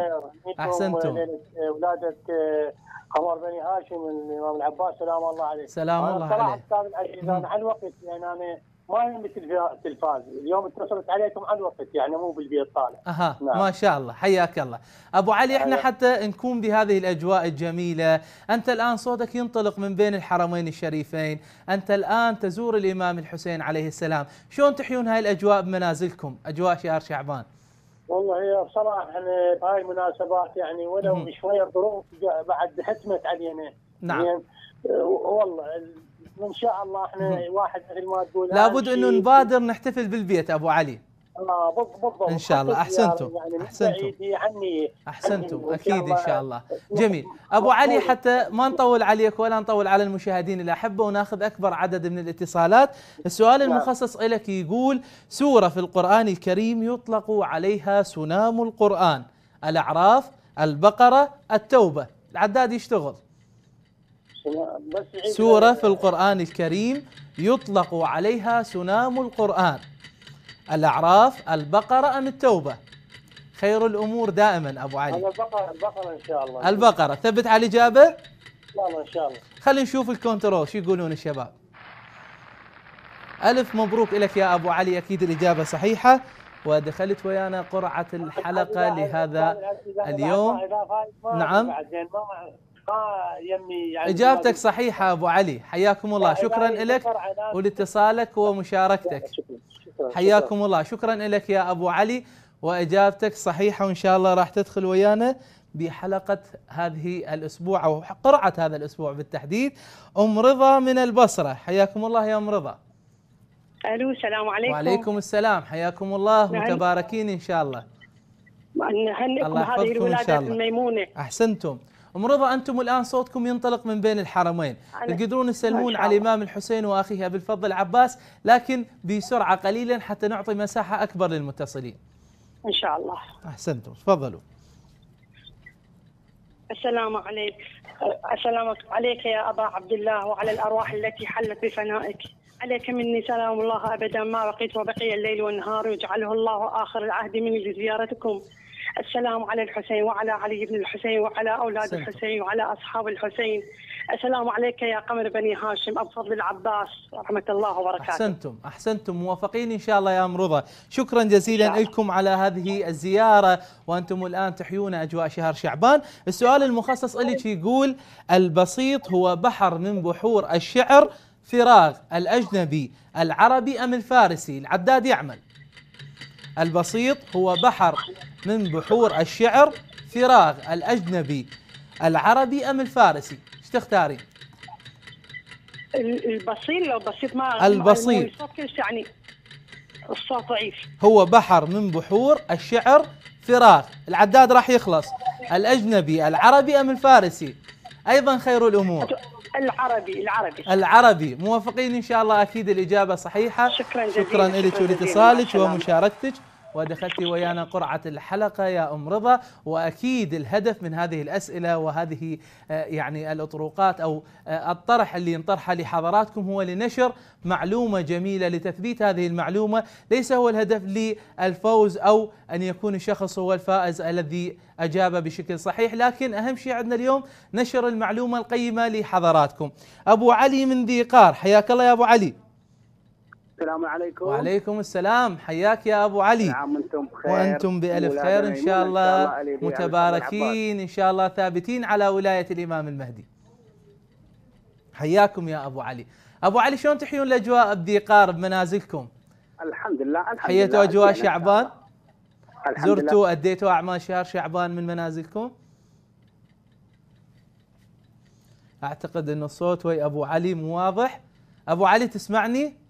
احسنتم آه، ولاده آه، قمر بني هاشم الامام العباس سلام الله عليه سلام آه، الله عليه صراحه استاذ العزيز عن وقت لان انا ما يهم التلفاز اليوم اتصلت عليكم على الوقت يعني مو بالبيت طالع اها نعم. ما شاء الله حياك الله ابو علي احنا حتى نكون بهذه الاجواء الجميله انت الان صوتك ينطلق من بين الحرمين الشريفين انت الان تزور الامام الحسين عليه السلام شلون تحيون هاي الاجواء بمنازلكم اجواء شهر شعبان والله هي بصراحه احنا بهاي المناسبات يعني ولو بشويه ظروف بعد حتمت علينا نعم يعني والله وان شاء الله احنا واحد مثل ما تقول لابد آه، انه نبادر نحتفل بالبيت ابو علي آه، بالضبط ان شاء الله احسنتم يعني احسنتم يعني عني احسنتم اكيد ان شاء الله جميل ابو علي حتى ما نطول عليك ولا نطول على المشاهدين الاحبه وناخذ اكبر عدد من الاتصالات السؤال نعم. المخصص لك يقول سوره في القران الكريم يطلق عليها سنام القران الاعراف البقره التوبه العداد يشتغل سورة في القرآن الكريم يطلق عليها سنام القرآن الأعراف البقرة أم التوبة خير الأمور دائما أبو علي البقرة البقرة إن شاء الله البقرة ثبت علي جابر الله إن شاء الله خلينا نشوف الكنترول شو يقولون الشباب ألف مبروك لك يا أبو علي أكيد الإجابة صحيحة ودخلت ويانا قرعة الحلقة لهذا اليوم نعم يمي يعني اجابتك صحيحه ابو علي حياكم الله شكرا لك ولاتصالك ومشاركتك حياكم الله شكرا لك يا ابو علي واجابتك صحيحه وان شاء الله راح تدخل ويانا بحلقه هذه الاسبوع او قرعه هذا الاسبوع بالتحديد ام رضا من البصره حياكم الله يا ام رضا الو السلام عليكم وعليكم السلام حياكم الله نعم. متباركين ان شاء الله نهنئكم هذه الولاده الميمونه احسنتم مرضى أنتم الآن صوتكم ينطلق من بين الحرمين تقدرون تسلمون على الإمام الحسين وأخيه أبي الفضل العباس لكن بسرعة قليلا حتى نعطي مساحة أكبر للمتصلين إن شاء الله أحسنتم تفضلوا السلام عليك السلام عليك يا أبا عبد الله وعلى الأرواح التي حلت بفنائك عليك مني سلام الله أبدا ما بقيت وبقي الليل والنهار يجعله الله آخر العهد مني لزيارتكم السلام على الحسين وعلى علي بن الحسين وعلى أولاد سنة. الحسين وعلى أصحاب الحسين السلام عليك يا قمر بني هاشم أبو فضل العباس رحمة الله وبركاته أحسنتم أحسنتم موافقين إن شاء الله يا أم رضا شكرا جزيلا لكم على هذه الزيارة وأنتم الآن تحيون أجواء شهر شعبان السؤال المخصص لك يقول البسيط هو بحر من بحور الشعر فراغ الأجنبي العربي أم الفارسي العداد يعمل البسيط هو بحر من بحور الشعر فراغ الأجنبي العربي أم الفارسي ايش تختارين البسيط لو بسيط ما البسيط يعني الصوت ضعيف هو بحر من بحور الشعر فراغ العداد راح يخلص الأجنبي العربي أم الفارسي أيضا خير الأمور العربي العربي العربي موافقين إن شاء الله أكيد الإجابة صحيحة شكرا جزيلا شكرا لك ولاتصالك ومشاركتك ودخلتي ويانا قرعة الحلقة يا أم رضا وأكيد الهدف من هذه الأسئلة وهذه آه، يعني الأطروقات أو آه، الطرح اللي ينطرحه لحضراتكم هو لنشر معلومة جميلة لتثبيت هذه المعلومة ليس هو الهدف للفوز أو أن يكون الشخص هو الفائز الذي أجاب بشكل صحيح لكن أهم شيء عندنا اليوم نشر المعلومة القيمة لحضراتكم أبو علي من ذي قار حياك الله يا أبو علي السلام عليكم وعليكم السلام حياك يا ابو علي نعم انتم بخير وانتم بالف خير ان شاء الله, إن شاء الله متباركين ان شاء الله ثابتين على ولايه الامام المهدي حياكم يا ابو علي ابو علي شلون تحيون الاجواء بذي قارب بمنازلكم الحمد لله الحمد حييتوا اجواء شعبان زرتوا اديتوا اعمال شهر شعبان من منازلكم اعتقد ان الصوت وي ابو علي مو واضح ابو علي تسمعني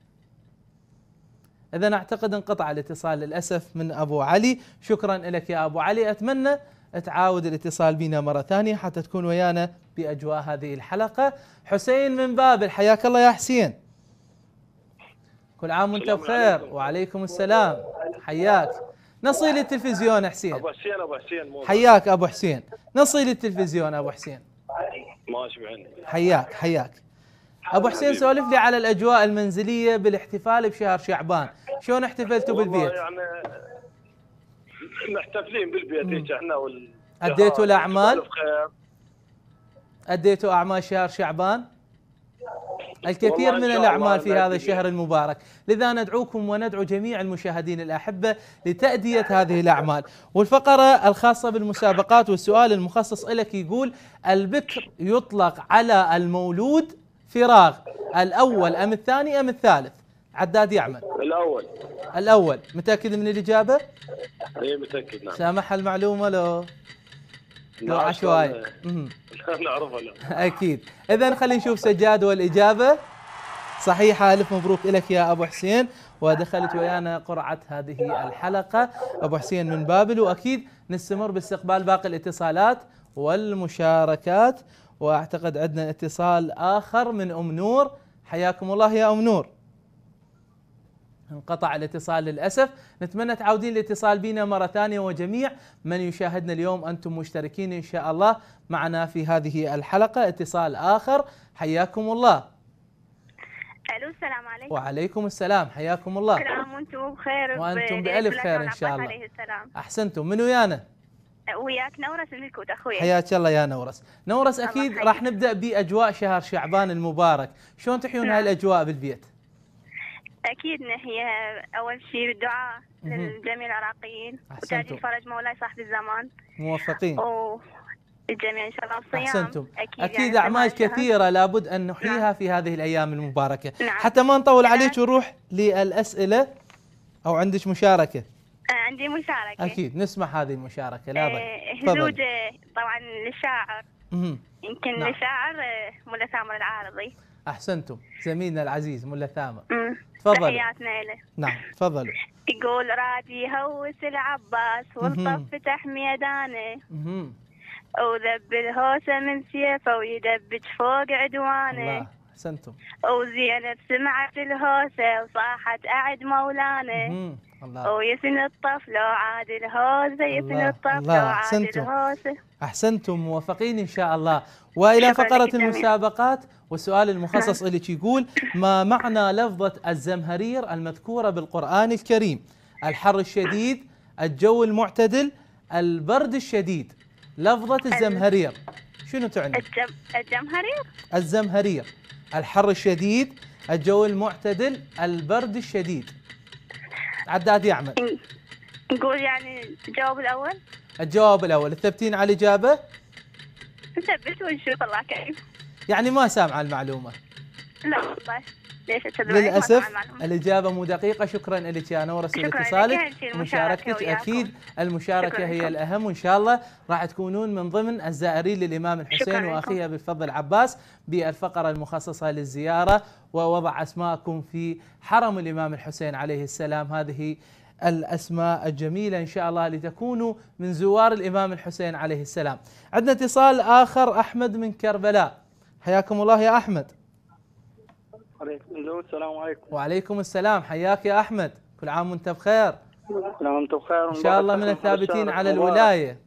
إذا أعتقد انقطع الاتصال للأسف من أبو علي شكرا لك يا أبو علي أتمنى تعاود الاتصال بنا مرة ثانية حتى تكون ويانا بأجواء هذه الحلقة حسين من بابل حياك الله يا حسين كل عام وانت بخير وعليكم السلام حياك نصي للتلفزيون حسين ابو حسين ابو حسين مو حياك ابو حسين نصي للتلفزيون ابو حسين ماشي بعيني حياك حياك ابو حسين سولف لي على الاجواء المنزليه بالاحتفال بشهر شعبان شلون احتفلتوا بالبيت؟ يعني محتفلين بالبيت هيك احنا وال اديتوا الاعمال؟ اديتوا اعمال شهر شعبان؟ الكثير من الاعمال في هذا الشهر المبارك، لذا ندعوكم وندعو جميع المشاهدين الاحبه لتاديه هذه الاعمال، والفقره الخاصه بالمسابقات والسؤال المخصص لك يقول: البكر يطلق على المولود فراغ، الاول ام الثاني ام الثالث؟ عداد يعمل الاول الاول متاكد من الاجابه اي متاكد نعم سامح المعلومه لو نعم، لو عشوائي نعرفها لا اكيد اذا خلينا نشوف سجاد والاجابه صحيحة ألف مبروك لك يا أبو حسين ودخلت ويانا قرعة هذه الحلقة أبو حسين من بابل وأكيد نستمر باستقبال باقي الاتصالات والمشاركات وأعتقد عندنا اتصال آخر من أم نور حياكم الله يا أم نور انقطع الاتصال للأسف نتمنى تعودين الاتصال بنا مرة ثانية وجميع من يشاهدنا اليوم أنتم مشتركين إن شاء الله معنا في هذه الحلقة اتصال آخر حياكم الله ألو السلام عليكم وعليكم السلام حياكم الله السلام وانتم بخير وانتم بألف خير إن شاء الله أحسنتم من ويانا وياك نورس الملكوت اخوي حياك الله يا نورس نورس اكيد راح نبدا باجواء شهر شعبان المبارك شلون تحيون هاي نعم. هالاجواء بالبيت أكيد هي أول شيء بالدعاء للجميع العراقيين وتعجيل فرج مولاي صاحب الزمان موفقين و... الجميع ان شاء الله الصيام احسنتم اكيد, يعني أكيد يعني اعمال كثيره لابد ان نحييها نعم. في هذه الايام المباركه نعم. حتى ما نطول نعم. عليك ونروح للاسئله او عندك مشاركه آه، عندي مشاركه اكيد نسمع هذه المشاركه لا آه،, آه طبعا للشاعر يمكن نعم. للشاعر آه، مولى سامر العارضي احسنتم زميلنا العزيز ملا ثامر تفضل تحياتنا له نعم تفضلوا يقول رادي هوس العباس والطف تحمي ميدانه وذب الهوسه من سيفه ويدبج فوق عدوانه احسنتم وزينت سمعت الهوسه وصاحت اعد مولانا ويسن الطفل وعاد الهوسه يسن الطفل وعاد الهوسه احسنتم موفقين ان شاء الله والى فقره المسابقات والسؤال المخصص نعم. اللي يقول ما معنى لفظه الزمهرير المذكوره بالقران الكريم الحر الشديد الجو المعتدل البرد الشديد لفظه الزمهرير شنو تعني؟ الجم... الجمهرير الزمهرير الحر الشديد الجو المعتدل البرد الشديد عداد يعمل نقول يعني الجواب الأول الجواب الأول تثبتين على الإجابة؟ نثبت ونشوف الله كريم يعني ما سامعة المعلومة لا والله للاسف الاجابه مو دقيقه شكرا لك يا نوره سيد اتصالك مشاركتك اكيد المشاركه هي الاهم وان شاء الله راح تكونون من ضمن الزائرين للامام الحسين واخيه بالفضل العباس بالفقره المخصصه للزياره ووضع اسماءكم في حرم الامام الحسين عليه السلام هذه الأسماء الجميلة إن شاء الله لتكونوا من زوار الإمام الحسين عليه السلام عندنا اتصال آخر أحمد من كربلاء حياكم الله يا أحمد عليكم السلام عليكم وعليكم السلام حياك يا احمد كل عام وانت بخير كل عام وانتم بخير ان شاء الله من الثابتين على الولايه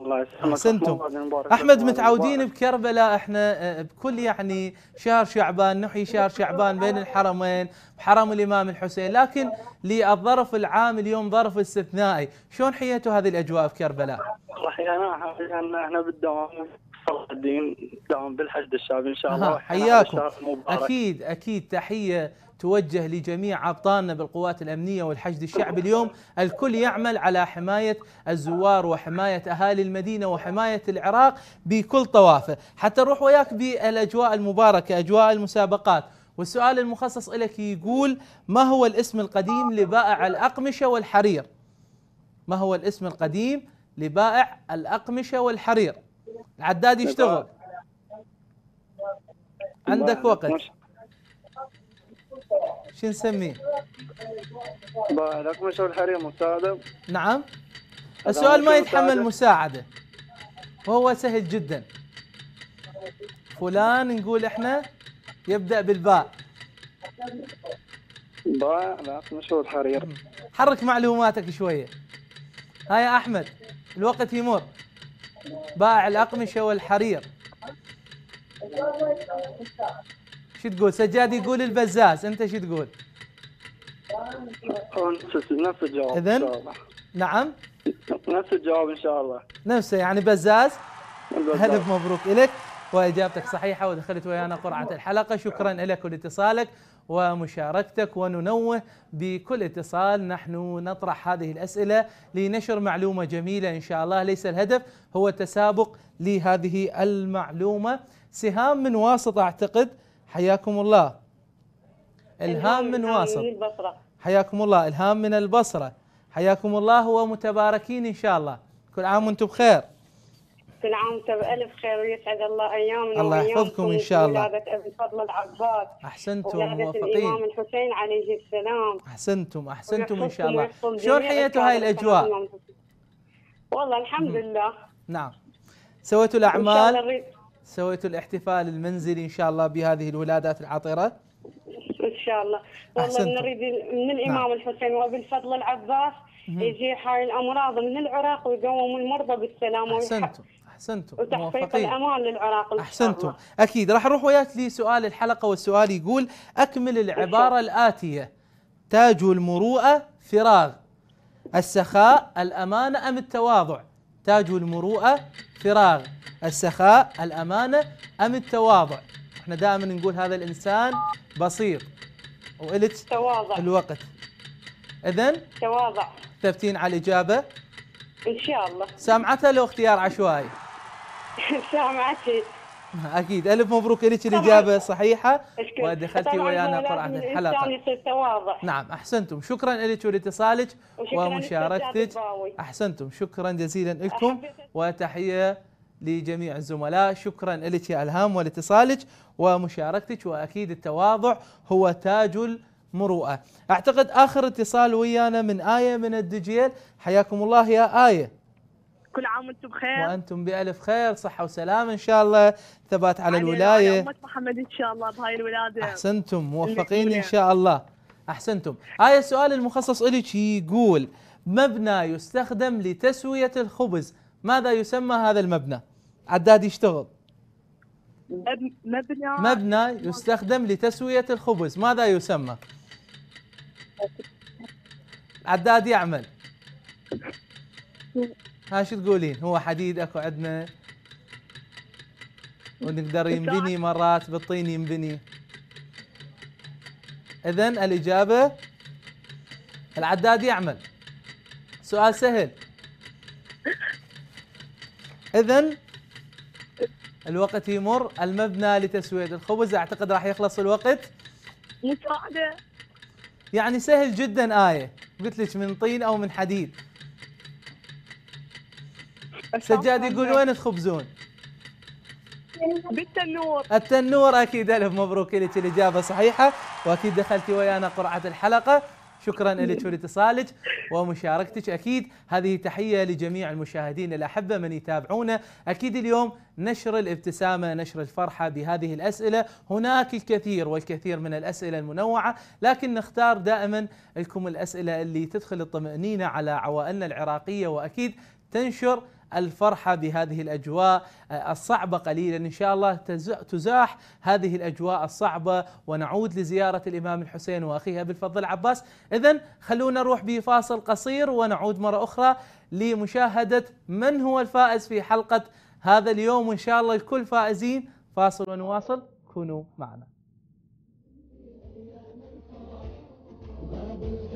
الله يسلمك احسنتم احمد متعودين بكربلاء احنا آه، آه، بكل يعني شهر شعبان نحيي شهر شعبان بين الحرمين بحرم الامام الحسين لكن للظرف العام اليوم ظرف استثنائي شلون حييتوا هذه الاجواء بكربلاء؟ والله يعني انا احنا بالدوام صلاح الدين بالحشد الشعبي ان شاء الله حياكم اكيد اكيد تحيه توجه لجميع ابطالنا بالقوات الامنيه والحشد الشعبي اليوم الكل يعمل على حمايه الزوار وحمايه اهالي المدينه وحمايه العراق بكل طوافه، حتى نروح وياك بالاجواء المباركه، اجواء المسابقات، والسؤال المخصص لك يقول ما هو الاسم القديم لبائع الاقمشه والحرير؟ ما هو الاسم القديم لبائع الاقمشه والحرير؟ العداد يشتغل عندك وقت شو نسميه؟ بارك مشروع الحريم مساعدة نعم السؤال ما يتحمل مساعدة وهو سهل جدا فلان نقول احنا يبدأ بالباء باء مشروع الحرير حرك معلوماتك شوية هاي يا أحمد الوقت يمر باع الأقمشة والحرير شو تقول سجاد يقول البزاز أنت شو تقول نفس الجواب إذن نعم نفس الجواب إن شاء الله نفسه يعني بزاز هدف مبروك إلك وإجابتك صحيحة ودخلت ويانا قرعة الحلقة شكرا لك ولاتصالك ومشاركتك وننوه بكل اتصال نحن نطرح هذه الأسئلة لنشر معلومة جميلة إن شاء الله ليس الهدف هو تسابق لهذه المعلومة سهام من واسط أعتقد حياكم الله إلهام من واسط حياكم الله إلهام من البصرة حياكم الله ومتباركين إن شاء الله كل عام وانتم بخير كل عام بألف خير ويسعد الله أيامنا الله يحفظكم إن شاء الله ولادة أبي فضل العباس أحسنتم موفقين الإمام الحسين عليه السلام أحسنتم أحسنتم إن شاء الله شو حياته هاي الأجواء؟ والله الحمد لله نعم سويتوا الأعمال سويتوا الاحتفال المنزلي إن شاء الله بهذه الولادات العطرة؟ إن شاء الله والله نريد من نعم. الإمام نعم. الحسين وابن فضل العباس يجي هاي الامراض من العراق ويقوموا المرضى بالسلامه احسنتم احسنتم وتحقيق الامان للعراق احسنتم اكيد راح اروح وياك لسؤال الحلقه والسؤال يقول اكمل العباره الاتيه تاج المروءه فراغ السخاء الامانه ام التواضع تاج المروءه فراغ السخاء الامانه ام التواضع احنا دائما نقول هذا الانسان بسيط وقلت تواضع الوقت اذا تواضع ثابتين على الاجابه ان شاء الله سامعتها لو اختيار عشوائي سامعتي اكيد الف مبروك لك الاجابه صحيحه ودخلتي ويانا قرعه الحلقه نعم احسنتم شكرا لك ولاتصالك ومشاركتك احسنتم شكرا جزيلا لكم وتحيه لجميع الزملاء شكرا لك يا الهام ولاتصالك ومشاركتك واكيد التواضع هو تاج المروءه اعتقد اخر اتصال ويانا من ايه من الدجيل حياكم الله يا ايه كل عام وانتم بخير وانتم بالف خير صحه وسلامه ان شاء الله ثبات على الولايه على امه محمد ان شاء الله بهاي الولاده احسنتم موفقين ان شاء الله احسنتم هاي السؤال المخصص لك يقول مبنى يستخدم لتسويه الخبز ماذا يسمى هذا المبنى عداد يشتغل مبنى مبنى يستخدم لتسويه الخبز ماذا يسمى عداد يعمل ها شو تقولين هو حديد اكو عندنا ونقدر ينبني مرات بالطين ينبني اذا الاجابه العداد يعمل سؤال سهل اذا الوقت يمر المبنى لتسويه الخبز اعتقد راح يخلص الوقت مساعده يعني سهل جدا ايه قلت لك من طين او من حديد سجاد يقول وين تخبزون؟ بالتنور التنور اكيد الف مبروك لك الاجابه صحيحه واكيد دخلتي ويانا قرعه الحلقه شكرا لك ولاتصالك ومشاركتك اكيد هذه تحيه لجميع المشاهدين الاحبه من يتابعونا اكيد اليوم نشر الابتسامه نشر الفرحه بهذه الاسئله هناك الكثير والكثير من الاسئله المنوعه لكن نختار دائما لكم الاسئله اللي تدخل الطمانينه على عوائلنا العراقيه واكيد تنشر الفرحة بهذه الأجواء آه، الصعبة قليلا إن شاء الله تزاح هذه الأجواء الصعبة ونعود لزيارة الإمام الحسين وأخيه بالفضل العباس إذا خلونا نروح بفاصل قصير ونعود مرة أخرى لمشاهدة من هو الفائز في حلقة هذا اليوم وإن شاء الله الكل فائزين فاصل ونواصل كونوا معنا